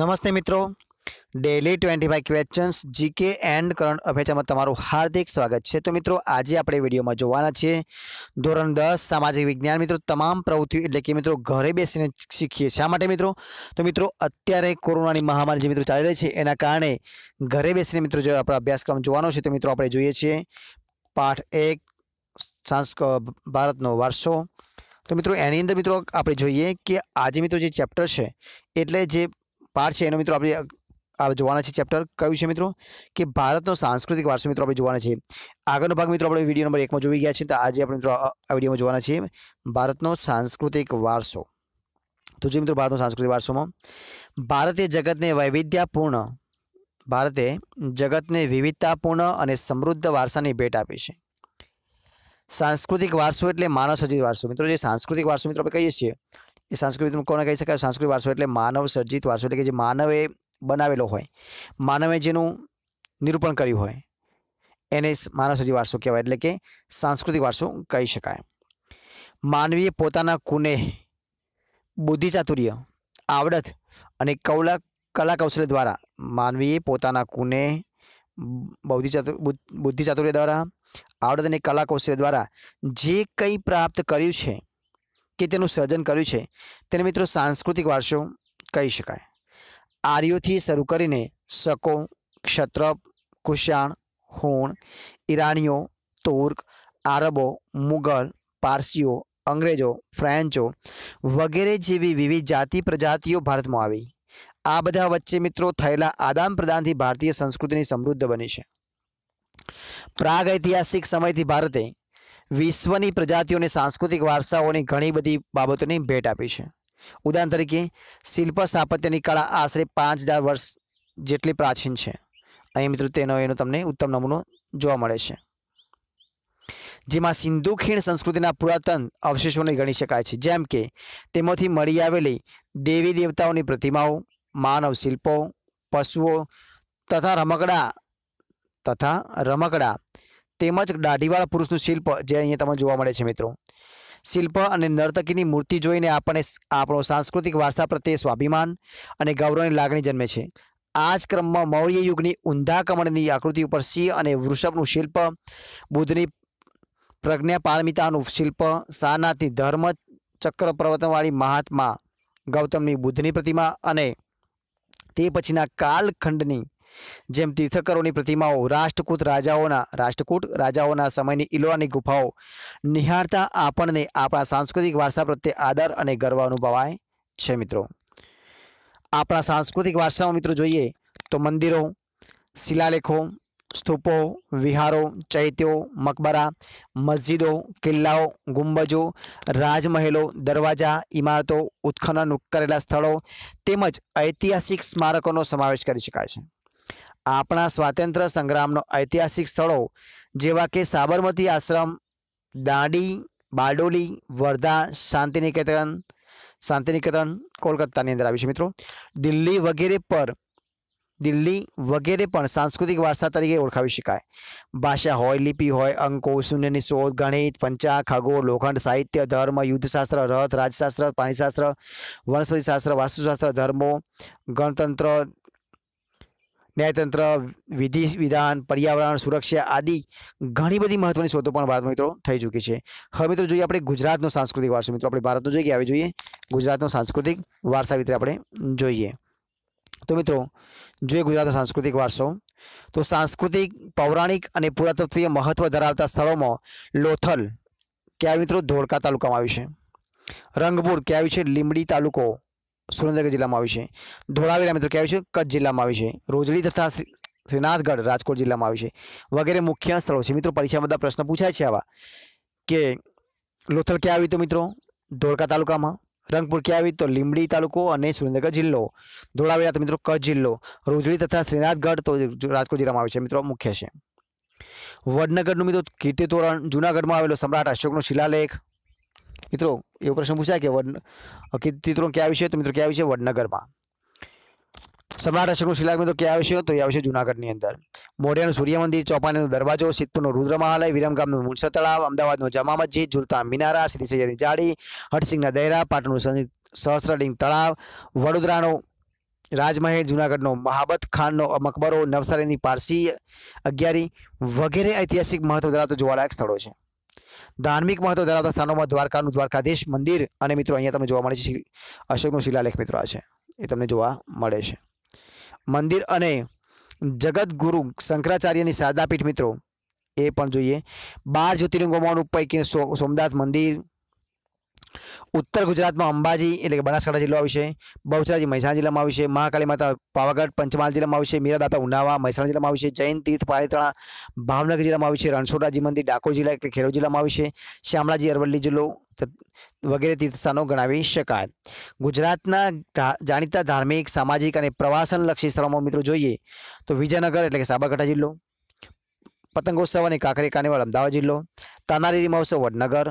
નમસ્તે મિત્રો daily twenty five questions GK and current અફેરમાં તમારું હાર્દિક સ્વાગત છે તો મિત્રો આજે આપણે વિડીયોમાં જોવાના છીએ ધોરણ દસ સામાજિક વિજ્ઞાન મિત્રો તમામ પ્રવૃત્તિઓ એટલે કે મિત્રો ઘરે બેસીને શીખીએ શા માટે મિત્રો તો મિત્રો અત્યારે કોરોનાની મહામારી જે મિત્રો ચાલી રહી છે એના કારણે ઘરે બેસીને મિત્રો જો આપણો અભ્યાસક્રમ જોવાનો છે તો મિત્રો આપણે જોઈએ છીએ પાઠ એક સાંસ્ક ભારતનો વારસો તો મિત્રો એની અંદર મિત્રો આપણે જોઈએ કે આજે મિત્રો જે ચેપ્ટર છે એટલે જે પાર છે એનો મિત્રો આપણે જોવાના છે ચેપ્ટર કયું છે મિત્રો કે ભારતનો સાંસ્કૃતિક વારસો મિત્રો આપણે જોવાના છે આગળનો ભાગ મિત્રો આપણે વિડીયો નંબર એકમાં જોઈ ગયા છે તો આજે આપણે મિત્રો આ વિડીયોમાં જોવાના છીએ ભારતનો સાંસ્કૃતિક વારસો તો જે મિત્રો ભારતનો સાંસ્કૃતિક વારસોમાં ભારતે જગતને વૈવિધ્યપૂર્ણ ભારતે જગતને વિવિધતાપૂર્ણ અને સમૃદ્ધ વારસાની ભેટ આપી છે સાંસ્કૃતિક વારસો એટલે માનવ સર્જિત વારસો મિત્રો જે સાંસ્કૃતિક વારસો મિત્રો આપણે કહીએ છીએ એ સંસ્કૃતિનું કોને કહી શકાય સાંસ્કૃતિક વારસો એટલે માનવ સર્જિત વારસો એટલે કે જે માનવે બનાવેલો હોય માનવે જેનું નિરૂપણ કર્યું હોય એને માનવ સર્જિત વારસો કહેવાય એટલે કે સાંસ્કૃતિક વારસો કહી શકાય માનવીએ પોતાના કુને બુદ્ધિચાતુર્ય આવડત અને કૌલા કલા કૌશલ્ય દ્વારા માનવીએ પોતાના કુને બૌદ્ધિ બુદ્ધિ ચાતુર્ય દ્વારા આવડત અને કલા કૌશલ્ય દ્વારા જે કંઈ પ્રાપ્ત કર્યું છે કે તેનું સર્જન કર્યું છે તેને મિત્રો સાંસ્કૃતિક વારસો કહી શકાય આર્યોથી શરૂ કરીને શકો ક્ષત્રપ કુશાણ હોણ ઈરાનીઓ તુર્ક આરબો મુગલ પારસીઓ અંગ્રેજો ફ્રેન્ચો વગેરે જેવી વિવિધ જાતિ પ્રજાતિઓ ભારતમાં આવી આ બધા વચ્ચે મિત્રો થયેલા આદાન પ્રદાનથી ભારતીય સંસ્કૃતિની સમૃદ્ધ બની છે પ્રાગ ઐતિહાસિક સમયથી ભારતે વિશ્વની પ્રજાતિઓને સાંસ્કૃતિક વારસાઓની ઘણી બધી બાબતોની ભેટ આપી છે ઉદાહરણ તરીકે શિલ્પ સ્થાપત્યની કળા આશરે પાંચ હજાર વર્ષ જેટલી પ્રાચીન છે અહીં મિત્રો તેનો એનો તમને ઉત્તમ નમૂનો જોવા મળે છે જેમાં સિંધુ ખીણ સંસ્કૃતિના પુરાતન અવશેષોને ગણી શકાય છે જેમ કે તેમાંથી મળી આવેલી દેવી દેવતાઓની પ્રતિમાઓ માનવ શિલ્પો પશુઓ તથા રમકડા તથા રમકડા તેમજ દાઢીવાળા પુરુષનું શિલ્પ જે અહીંયા તમને જોવા મળે છે મિત્રો શિલ્પ અને નર્તકીની મૂર્તિ જોઈને આપણને આપણો સાંસ્કૃતિક વારસા પ્રત્યે સ્વાભિમાન અને ગૌરવની લાગણી જન્મે છે આ જ ક્રમમાં મૌર્ય યુગની ઊંધા કમળની આકૃતિ ઉપર સિંહ અને વૃષભનું શિલ્પ બુદ્ધની પ્રજ્ઞા પારમિતાનું શિલ્પ સારનાથની ધર્મ ચક્ર પ્રવર્તનવાળી મહાત્મા ગૌતમની બુદ્ધની પ્રતિમા અને તે પછીના કાલખંડની જેમ તીર્થકરોની પ્રતિમાઓ રાષ્ટ્રકૂટ રાજાઓના રાષ્ટ્રકૂટ રાજાઓના સમયની ઇલોરાની ગુફાઓ નિહાળતા આપણને આપણા સાંસ્કૃતિક વારસા પ્રત્યે આદર અને ગર્વ અનુભવાય છે મિત્રો આપણા સાંસ્કૃતિક વારસામાં મિત્રો જોઈએ તો મંદિરો શિલાલેખો સ્તૂપો વિહારો ચૈત્યો મકબરા મસ્જિદો કિલ્લાઓ ગુંબજો રાજમહેલો દરવાજા ઇમારતો ઉત્ખનન કરેલા સ્થળો તેમજ ઐતિહાસિક સ્મારકોનો સમાવેશ કરી શકાય છે આપણા સ્વાતંત્ર્ય સંગ્રામનો ઐતિહાસિક સ્થળો જેવા કે સાબરમતી આશ્રમ દાંડી બારડોલી વર્ધા શાંતિનિકેતન શાંતિનિકેતન કોલકાતાની અંદર આવ્યું છે મિત્રો દિલ્હી વગેરે પર દિલ્હી વગેરે પણ સાંસ્કૃતિક વારસા તરીકે ઓળખાવી શકાય ભાષા હોય લિપિ હોય અંકો શૂન્યની શોધ ગણિત પંચા ખગોળ લોખંડ સાહિત્ય ધર્મ યુદ્ધશાસ્ત્ર રથ રાજશાસ્ત્ર પાણીશાસ્ત્ર વનસ્પતિશાસ્ત્ર વાસ્તુશાસ્ત્ર ધર્મો ગણતંત્ર ન્યાયતંત્ર વિધિ વિધાન પર્યાવરણ સુરક્ષા આદિ ઘણી બધી મહત્વની શોધો પણ ભારતમાં મિત્રો થઈ ચૂકી છે હવે મિત્રો જોઈએ આપણે ગુજરાતનો સાંસ્કૃતિક વારસો મિત્રો આપણે ભારતનો જોઈએ કે આવી જોઈએ ગુજરાતનો સાંસ્કૃતિક વારસા વિતરે આપણે જોઈએ તો મિત્રો જોઈએ ગુજરાતનો સાંસ્કૃતિક વારસો તો સાંસ્કૃતિક પૌરાણિક અને પુરાતત્વીય મહત્વ ધરાવતા સ્થળોમાં લોથલ ક્યાં મિત્રો ધોળકા તાલુકામાં આવ્યું છે રંગપુર ક્યાં આવ્યું છે લીંબડી તાલુકો સુરેન્દ્રનગર જિલ્લામાં આવી છે ધોળાવીરા મિત્રો કહેવાય છે કચ્છ જિલ્લામાં આવી છે રોજડી તથા શ્રીનાથગઢ રાજકોટ જિલ્લામાં આવી છે વગેરે મુખ્ય સ્થળો છે મિત્રો પરીક્ષામાં બધા પ્રશ્ન પૂછાય છે આવા કે લોથલ ક્યાં આવ્યું તો મિત્રો ધોળકા તાલુકામાં રંગપુર ક્યાં આવી તો લીંબડી તાલુકો અને સુરેન્દ્રનગર જિલ્લો ધોળાવીરા તો મિત્રો કચ્છ જિલ્લો રોજડી તથા શ્રીનાથગઢ તો રાજકોટ જિલ્લામાં આવે છે મિત્રો મુખ્ય છે વડનગરનું મિત્રો કીર્તિ તોરણ જૂનાગઢમાં આવેલો સમ્રાટ અશોકનો શિલાલેખ મિત્રો એવો પ્રશ્ન પૂછાય કે વડ કીર્તિત્રો ક્યાં આવ્યું છે તો મિત્રો ક્યાં આવ્યું છે વડનગરમાં સમ્રાટ અશોકનું શિલાગ મિત્રો ક્યાં આવ્યું છે તો એ આવશે જુનાગઢની અંદર મોઢિયાનું સૂર્ય મંદિર ચોપાનેનો દરવાજો સિદ્ધપુરનું રુદ્ર મહાલય વિરમગામનું મુનસર તળાવ અમદાવાદનું જામા મસ્જિદ ઝુલતા મિનારા સીધી સૈયદની જાડી હટસિંહના દહેરા પાટણનું સહસ્ત્રલિંગ તળાવ વડોદરાનો રાજમહેલ જુનાગઢનો મહાબત ખાનનો મકબરો નવસારીની પારસી અગિયારી વગેરે ઐતિહાસિક મહત્વ ધરાવતો જોવાલાયક સ્થળો છે ધાર્મિક મહત્વ ધરાવતા સ્થાનોમાં દ્વારકાનું દ્વારકાધીશ મંદિર અને મિત્રો અહીંયા તમને જોવા મળે છે અશોકનું શિલાલેખ મિત્રો આ છે એ તમને જોવા મળે છે મંદિર અને જગતગુરુ શંકરાચાર્યની શારદાપીઠ મિત્રો એ પણ જોઈએ બાર જ્યોતિર્લિંગોમાંનું પૈકી સોમનાથ મંદિર ઉત્તર ગુજરાતમાં અંબાજી એટલે કે બનાસકાંઠા જિલ્લો આવશે બહુચરાજી મહેસાણા જિલ્લામાં આવશે મહાકાલી માતા પાવાગઢ પંચમહાલ જિલ્લામાં આવશે મીરાદાતા ઉનાવા મહેસાણા જિલ્લામાં આવશે જૈન તીર્થ પાલીતાણા ભાવનગર જિલ્લામાં આવશે રણછોડરાજી મંદિર ડાકોર જિલ્લા એટલે ખેડૂત જિલ્લામાં આવશે શામળાજી અરવલ્લી જિલ્લો વગેરે તીર્થસ્થાનો ગણાવી શકાય ગુજરાતના જાણીતા ધાર્મિક સામાજિક અને પ્રવાસનલક્ષી સ્થળોમાં મિત્રો જોઈએ તો વિજયનગર એટલે કે સાબરકાંઠા જિલ્લો પતંગોત્સવ અને કાંકરી કાર્નિવલ અમદાવાદ જિલ્લો તાનારીરી મહોત્સવ વડનગર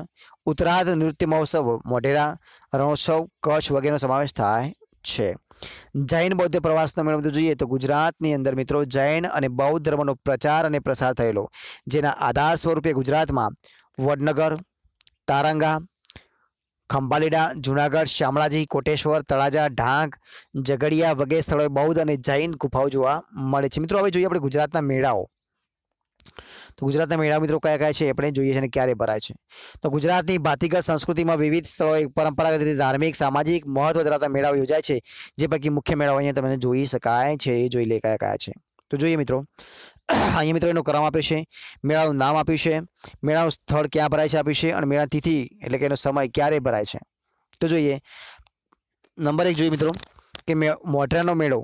ઉત્તરાર્ધ નૃત્ય મહોત્સવ મોઢેરા રણોત્સવ કચ્છ વગેરેનો સમાવેશ થાય છે જૈન બૌદ્ધ પ્રવાસનો મેળો જોઈએ તો ગુજરાતની અંદર મિત્રો જૈન અને બૌદ્ધ ધર્મનો પ્રચાર અને પ્રસાર થયેલો જેના આધાર સ્વરૂપે ગુજરાતમાં વડનગર તારંગા ખંભાલીડા જુનાગઢ શામળાજી કોટેશ્વર તળાજા ઢાંક ઝઘડિયા વગેરે સ્થળોએ બૌદ્ધ અને જૈન ગુફાઓ જોવા મળે છે મિત્રો હવે જોઈએ આપણે ગુજરાતના મેળાઓ ગુજરાતના મેળા મિત્રો કયા કયા છે આપણે જોઈએ છે અને ક્યારે ભરાય છે તો ગુજરાતની ભાતીગળ સંસ્કૃતિમાં વિવિધ સ્થળોએ પરંપરાગત રીતે ધાર્મિક સામાજિક મહત્વ ધરાવતા મેળાઓ યોજાય છે જે પૈકી મુખ્ય મેળાઓ અહીંયા તમને જોઈ શકાય છે એ જોઈ લે કયા કયા છે તો જોઈએ મિત્રો અહીંયા મિત્રો એનો ક્રમ આપ્યો છે મેળાનું નામ આપ્યું છે મેળાનું સ્થળ ક્યાં ભરાય છે આપ્યું છે અને મેળા તિથિ એટલે કે એનો સમય ક્યારે ભરાય છે તો જોઈએ નંબર એક જોઈએ મિત્રો કે મોઢેરાનો મેળો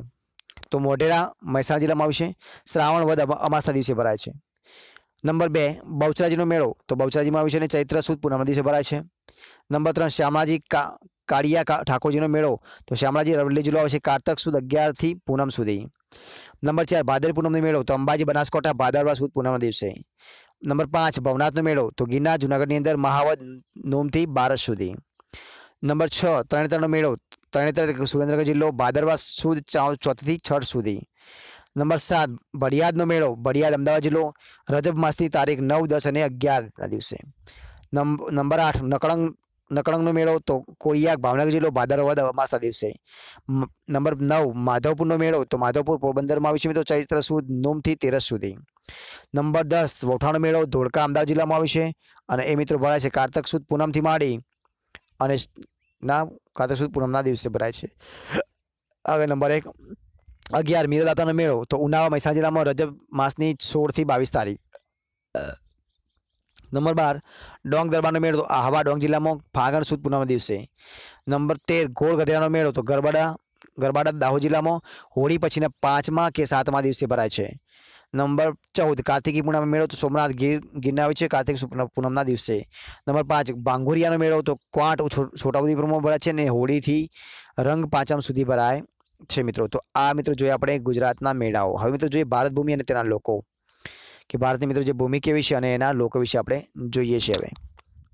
તો મોઢેરા મહેસાણા જિલ્લામાં છે શ્રાવણ વધ અમાસના દિવસે ભરાય છે નંબર બે બહુચરાજીનો મેળો તો બહુચરાજીમાં આવે છે અને ચૈત્ર સુદ પૂનમ દિવસે ભરાય છે નંબર ત્રણ શ્યામાજી કા કાળિયા ઠાકોરજીનો મેળો તો શ્યામળાજી રવલી જિલ્લો આવશે કારતક સુદ અગિયારથી પૂનમ સુધી નંબર ચાર ભાદર પૂનમનો મેળો તો અંબાજી બનાસકાંઠા ભાદરવા સુદ પૂનમ દિવસે નંબર પાંચ ભવનાથનો મેળો તો ગિરનાર જુનાગઢની અંદર મહાવત નોમથી બારસ સુધી નંબર છ ત્રણેતરનો મેળો તરણેતર સુરેન્દ્રનગર જિલ્લો ભાદરવા સુદ ચોથથી છઠ સુધી નંબર સાત ભડિયાદનો મેળો ભડિયાદ અમદાવાદ જિલ્લો રજબ માસની તારીખ નવ દસ અને અગિયારના દિવસે નંબર આઠ નકળંગ નકળંગનો મેળો તો કોળિયાક ભાવનગર જિલ્લો ભાદરવદ અમાસના દિવસે નંબર નવ માધવપુરનો મેળો તો માધવપુર પોરબંદરમાં આવ્યું છે મિત્રો ચૈત્ર સુદ નોમથી તેરસ સુધી નંબર દસ વોઠાણો મેળો ધોળકા અમદાવાદ જિલ્લામાં આવ્યો છે અને એ મિત્રો ભરાય છે કારતક સુદ પૂનમથી માંડી અને ના કારતક સુદ પૂનમના દિવસે ભરાય છે આગળ નંબર એક અગિયાર મીરદાતાનો મેળો તો ઉનાવા મહેસાણા જિલ્લામાં રજબ માસની સોળથી બાવીસ તારીખ નંબર બાર ડોંગ દરબારનો મેળો તો હવા ડોંગ જિલ્લામાં ફાગણ સુદ પૂનમના દિવસે નંબર તેર ગોળ ગધેરાનો મેળો તો ગરબાડા ગરબાડા દાહોદ જિલ્લામાં હોળી પછીના પાંચમા કે સાતમા દિવસે ભરાય છે નંબર ચૌદ કાર્તિકી પૂનમ મેળો તો સોમનાથ ગીર ગીરના આવે છે કાર્તિક પૂનમના દિવસે નંબર પાંચ ભાંગુરિયાનો મેળો તો ક્વાંટ છોટાઉદેપુરમાં ભરાય છે અને હોળીથી રંગ પાંચમ સુધી ભરાય છે મિત્રો તો આ મિત્રો જોઈએ આપણે ગુજરાતના મેળાઓ હવે મિત્રો જોઈએ ભારત ભૂમિ અને તેના લોકો કે ભારતની મિત્રો જે ભૂમિ કેવી છે અને એના લોકો વિશે આપણે જોઈએ છીએ હવે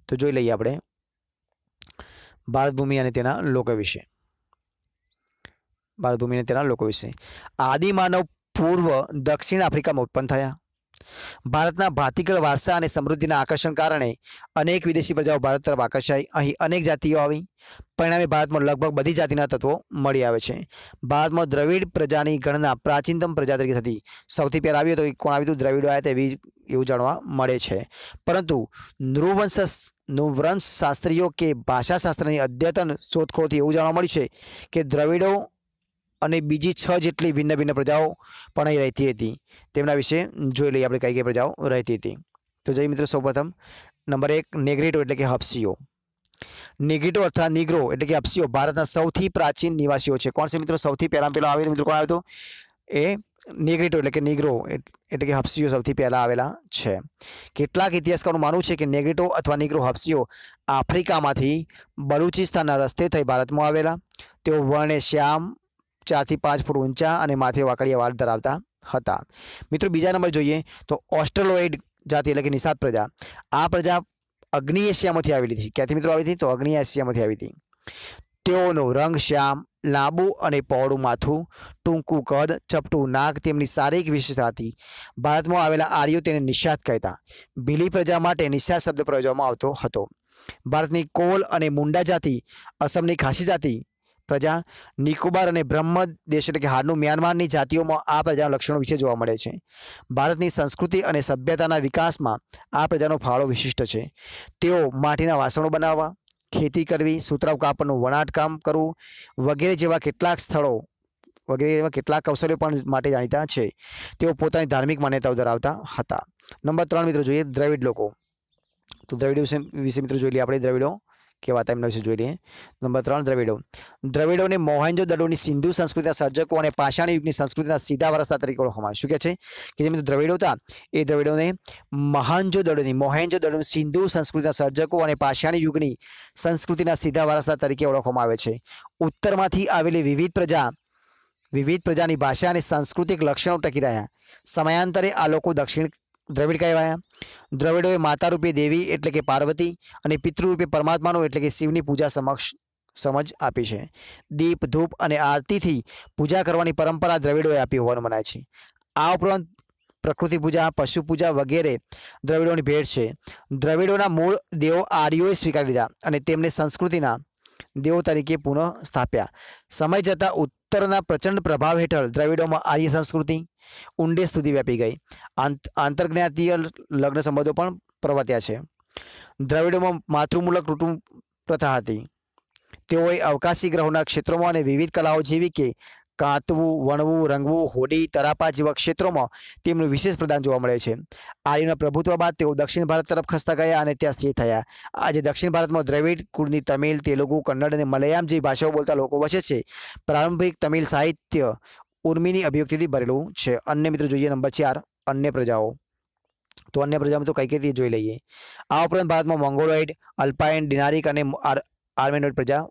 તો જોઈ લઈએ આપણે ભારત ભૂમિ અને તેના લોકો વિશે ભારત ભૂમિ અને તેના લોકો વિશે આદિમાનવ પૂર્વ દક્ષિણ આફ્રિકામાં ઉત્પન્ન થયા ભારતના ભાતીકળ વારસા અને સમૃદ્ધિના આકર્ષણ કારણે અનેક વિદેશી પ્રજાઓ ભારત તરફ આકર્ષાઈ અહીં અનેક જાતિઓ આવી પરિણામે ભારતમાં લગભગ બધી જાતિના તત્વો મળી આવે છે ભારતમાં દ્રવિડ પ્રજાની ગણના પ્રાચીનતમ પ્રજા તરીકે થતી સૌથી પહેલાં આવ્યું તો કોણ આવ્યું હતું દ્રવિડો આવ્યા તેવી એવું જાણવા મળે છે પરંતુ નૃવંશ નૃવંશ શાસ્ત્રીઓ કે ભાષાશાસ્ત્રની અદ્યતન શોધખોળથી એવું જાણવા મળ્યું છે કે દ્રવિડો અને બીજી છ જેટલી ભિન્ન ભિન્ન પ્રજાઓ પણ અહીં રહેતી હતી તેમના વિશે જોઈ લઈએ આપણે કઈ કઈ પ્રજાઓ રહેતી હતી તો જઈ મિત્રો સૌપ્રથમ નંબર એક નેગ્રેટો એટલે કે હપસીઓ નેગ્રેટો અથવા નિગ્રો એટલે કે હપસીઓ ભારતના સૌથી પ્રાચીન નિવાસીઓ છે કોણ છે મિત્રો સૌથી પહેલાં પહેલાં આવેલો મિત્રો કોણ આવ્યો એ નેગ્રેટો એટલે કે નિગ્રો એટલે કે હપસીઓ સૌથી પહેલાં આવેલા છે કેટલાક ઇતિહાસકારો માનવું છે કે નેગ્રેટો અથવા નિગ્રો હપ્સીઓ આફ્રિકામાંથી બલુચિસ્તાનના રસ્તે થઈ ભારતમાં આવેલા તેઓ વર્ણે શ્યામ ચારથી પાંચ ફૂટ ઊંચા અને માથે વાકડિયા વાળ ધરાવતા હતા મિત્રો બીજા નંબર જોઈએ તો ઓસ્ટ્રેલોઇડ જાતિ એટલે કે નિષાદ પ્રજા આ પ્રજા અગ્નિ એશિયામાંથી આવેલી હતી ક્યાંથી મિત્રો આવી હતી તો અગ્નિ એશિયામાંથી આવી હતી તેઓનો રંગ શ્યામ લાંબુ અને પહોળું માથું ટૂંકું કદ ચપટું નાક તેમની શારીરિક વિશેષતા હતી ભારતમાં આવેલા આર્યો તેને નિષાદ કહેતા ભીલી પ્રજા માટે નિષાદ શબ્દ પ્રયોજવામાં આવતો હતો ભારતની કોલ અને મુંડા જાતિ અસમની ખાસી જાતિ પ્રજા નિકોબાર અને બ્રહ્મ દેશ એટલે કે હાલનું મ્યાનમારની જાતિઓમાં આ પ્રજાના લક્ષણો વિશે જોવા મળે છે ભારતની સંસ્કૃતિ અને સભ્યતાના વિકાસમાં આ પ્રજાનો ફાળો વિશિષ્ટ છે તેઓ માટીના વાસણો બનાવવા ખેતી કરવી સુતરાવ કાપડનું વણાટ કામ કરવું વગેરે જેવા કેટલાક સ્થળો વગેરે એવા કેટલાક કૌશલ્યો પણ માટે જાણીતા છે તેઓ પોતાની ધાર્મિક માન્યતાઓ ધરાવતા હતા નંબર ત્રણ મિત્રો જોઈએ દ્રવિડ લોકો તો દ્રવિડ વિશે મિત્રો જોઈ લઈએ આપણે દ્રવિડો કહેવાતા તેમના વિશે જોઈ લઈએ નંબર ત્રણ દ્રવિડો દ્રવિડોને મોહેન્જો દડોની સિંધુ સંસ્કૃતિના સર્જકો અને પાષાણી યુગની સંસ્કૃતિના સીધા વરસતા તરીકે ઓળખવામાં શું કહે છે કે જેમ મિત્રો દ્રવિડો હતા એ દ્રવિડોને મહાનજો દડોની મોહેન્જો દડોની સિંધુ સંસ્કૃતિના સર્જકો અને પાષાણી યુગની સંસ્કૃતિના સીધા વારસદાર તરીકે ઓળખવામાં આવે છે ઉત્તરમાંથી આવેલી વિવિધ પ્રજા વિવિધ પ્રજાની ભાષા અને સાંસ્કૃતિક લક્ષણો ટકી રહ્યા સમયાંતરે આ લોકો દક્ષિણ દ્રવિડ કહેવાયા દ્રવિડોએ માતારૂપે દેવી એટલે કે પાર્વતી અને પિતૃરૂપે પરમાત્માનું એટલે કે શિવની પૂજા સમક્ષ સમજ આપી છે દીપ ધૂપ અને આરતીથી પૂજા કરવાની પરંપરા દ્રવિડોએ આપી હોવાનું મનાય છે આ ઉપરાંત પ્રકૃતિ પૂજા પશુ પૂજા વગેરે દ્રવિડોની ભેટ છે દ્રવિડોના મૂળ દેવો આર્યોએ સ્વીકારી લીધા અને તેમને સંસ્કૃતિના દેવો તરીકે પુનઃ સ્થાપ્યા સમય જતાં ઉત્તરના પ્રચંડ પ્રભાવ હેઠળ દ્રવિડોમાં આર્ય સંસ્કૃતિ ઊંડે સુધી વ્યાપી ગઈ આંતરજ્ઞાતીય લગ્ન સંબંધો પણ પ્રવર્ત્યા છે દ્રવિડોમાં માતૃમૂલક ઋતુ પ્રથા હતી તેઓએ અવકાશી ગ્રહોના ક્ષેત્રોમાં અને વિવિધ કલાઓ જેવી કે કાંતવું વણવું રંગવું હોડી તરાપા જેવા ક્ષેત્રોમાં તેમનું વિશેષ પ્રદાન જોવા મળે છે આર્યના પ્રભુત્વ બાદ તેઓ દક્ષિણ ભારત તરફ ખસતા ગયા અને ત્યાં સ્થિર થયા આજે દક્ષિણ ભારતમાં દ્રવિડ કુળની તમિલ તેલુગુ કન્નડ અને મલયામ જેવી ભાષાઓ બોલતા લોકો વસે છે પ્રારંભિક તમિલ સાહિત્ય ઉર્મીની અભિવ્યક્તિથી ભરેલું છે અન્ય મિત્રો જોઈએ નંબર ચાર અન્ય પ્રજાઓ તો અન્ય પ્રજામાં તો કઈ કઈ જોઈ લઈએ આ ઉપરાંત ભારતમાં મોંગોલોઇડ અલ્પાઇન ડિનારિક અને આર્મેનોઇડ પ્રજા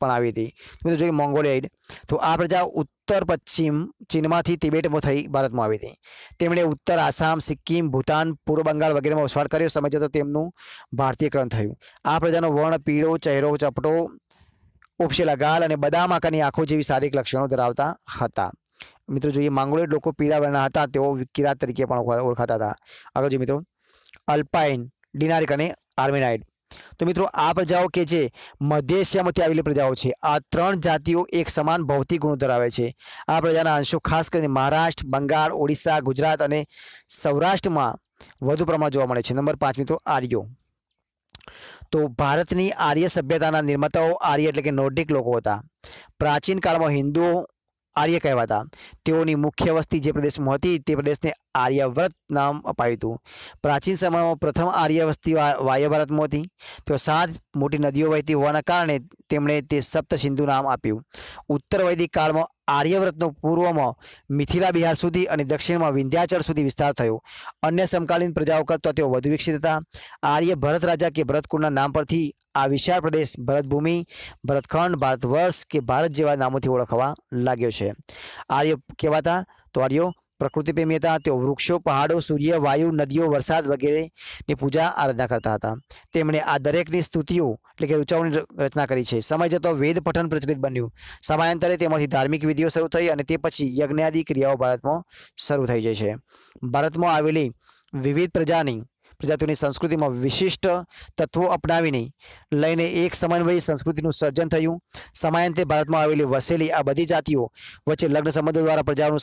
પણ આવી હતી મિત્રો જોઈએ મોંગોલોઇડ તો આ પ્રજા ઉત્તર પશ્ચિમ ચીનમાંથી તિબેટમાં થઈ ભારતમાં આવી હતી તેમણે ઉત્તર આસામ સિક્કિમ ભૂતાન પૂર્વ બંગાળ વગેરેમાં વસવાટ કર્યો સમય જતાં તેમનું ભારતીયકરણ થયું આ પ્રજાનો વર્ણ પીળો ચહેરો ચપટો ઉપશેલા ગાલ અને બદામ આકારની આંખો જેવી શારીરિક લક્ષણો ધરાવતા હતા મિત્રો જોઈએ માંગોલિયડ લોકો પીળા વર્ણના હતા તેઓ કિરાત તરીકે પણ ઓળખાતા હતા આગળ જોઈએ મિત્રો અલ્પાઇન ડિનારિક અને આર્મીનાઇડ તો મિત્રો આ પ્રજાઓ કે જે મધ્ય એશિયામાંથી આવેલી પ્રજાઓ છે આ ત્રણ જાતિઓ એક સમાન ભૌતિક ગુણો ધરાવે છે આ પ્રજાના અંશો ખાસ કરીને મહારાષ્ટ્ર બંગાળ ઓડિશા ગુજરાત અને સૌરાષ્ટ્રમાં વધુ પ્રમાણ જોવા મળે છે નંબર પાંચ મિત્રો આર્યો તો ભારતની આર્ય સભ્યતાના નિર્માતાઓ આર્ય એટલે કે નોર્ડિક લોકો હતા પ્રાચીન કાળમાં હિન્દુઓ આર્ય કહેવાતા તેઓની મુખ્ય વસ્તી જે પ્રદેશમાં હતી તે પ્રદેશને આર્યવ્રત નામ અપાયું હતું પ્રાચીન સમયમાં પ્રથમ આર્ય વસ્તી વાયવ્ય ભારતમાં હતી તો સાત મોટી નદીઓ વહેતી હોવાના કારણે તેમણે તે સપ્ત સિંધુ નામ આપ્યું ઉત્તર વૈદિક કાળમાં આર્યવ્રતનો પૂર્વમાં મિથિલા બિહાર સુધી અને દક્ષિણમાં વિંધ્યાચળ સુધી વિસ્તાર થયો અન્ય સમકાલીન પ્રજાઓ કરતા તેઓ વધુ વિકસિત હતા આર્ય ભરત રાજા કે ભરતકુળના નામ પરથી આ વિશાળ પ્રદેશ ભરતભૂમિ ભરતખંડ ભારતવર્ષ કે ભારત જેવા નામોથી ઓળખવા લાગ્યો છે આર્ય કહેવાતા તો આર્યો પ્રકૃતિ પ્રેમી હતા તેઓ વૃક્ષો પહાડો સૂર્ય વાયુ નદીઓ વરસાદ વગેરેની પૂજા આરાધના કરતા હતા તેમણે આ દરેકની સ્તુતિઓ એટલે કે ઉજવણી રચના કરી છે સમય જતો વેદ પઠન પ્રચલિત બન્યું સમયાંતરે તેમાંથી ધાર્મિક વિધિઓ શરૂ થઈ અને તે પછી યજ્ઞાદિ ક્રિયાઓ ભારતમાં શરૂ થઈ જાય છે ભારતમાં આવેલી વિવિધ પ્રજાની પ્રજાતિઓની સંસ્કૃતિમાં વિશિષ્ટ તત્વો અપનાવીને લઈને એક સમન્વય સંસ્કૃતિનું સર્જન થયું સમયાંતે ભારતમાં આવેલી વસેલી આ બધી જાતિઓ વચ્ચે લગ્ન સંબંધો દ્વારા પ્રજાનું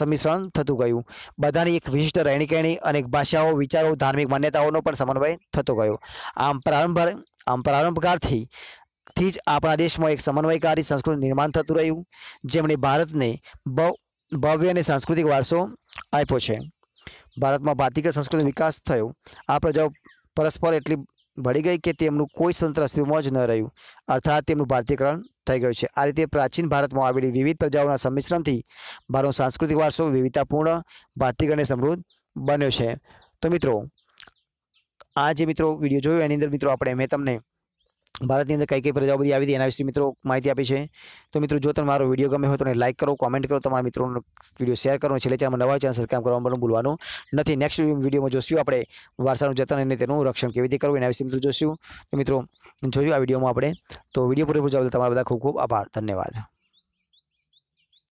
સમિશ્રણ થતું ગયું બધાની એક વિશિષ્ટ રહેણીકહેણી અનેક ભાષાઓ વિચારો ધાર્મિક માન્યતાઓનો પણ સમન્વય થતો ગયો આમ પ્રારંભ આમ પ્રારંભકાળથી થી જ આપણા દેશમાં એક સમન્વયકારી સંસ્કૃતિ નિર્માણ થતું રહ્યું જેમણે ભારતને ભવ્ય અને સાંસ્કૃતિક વારસો આપ્યો છે ભારતમાં ભારતીય સંસ્કૃતિ વિકાસ થયો આ પ્રજાઓ પરસ્પર એટલી ભળી ગઈ કે તેમનું કોઈ સ્વતંત્ર અસ્તિત્વમાં જ ન રહ્યું અર્થાત તેમનું ભારતીયકરણ થઈ ગયું છે આ રીતે પ્રાચીન ભારતમાં આવેલી વિવિધ પ્રજાઓના સંમિશ્રણથી ભારતનો સાંસ્કૃતિક વારસો વિવિધતાપૂર્ણ ભારતીય અને સમૃદ્ધ બન્યો છે તો મિત્રો આ જે મિત્રો વિડીયો જોયો એની અંદર મિત્રો આપણે મેં તમને ભારતની અંદર કઈ કઈ પ્રજાઓ બધી આવી હતી એના વિશે મિત્રો માહિતી આપી છે તો મિત્રો જો તમને મારો વિડીયો ગમે હોય તો લાઇક કરો કોમેન્ટ કરો તમારા મિત્રોનો વિડીયો શેર કરો છેલ્લે ચેનલમાં નવા ચેનલ સબસ્ક્રાઈબ કરવાનું ભૂલવાનું નથી નેક્સ્ટ વિડીયોમાં જોશું આપણે વારસાનું જતન અને તેનું રક્ષણ કેવી રીતે કરવું એના વિશે મિત્રો જોશું તો મિત્રો જોયું આ વિડીયોમાં આપણે તો વિડીયો પૂરેપૂર જવાબ તમારા બધા ખૂબ ખૂબ આભાર ધન્યવાદ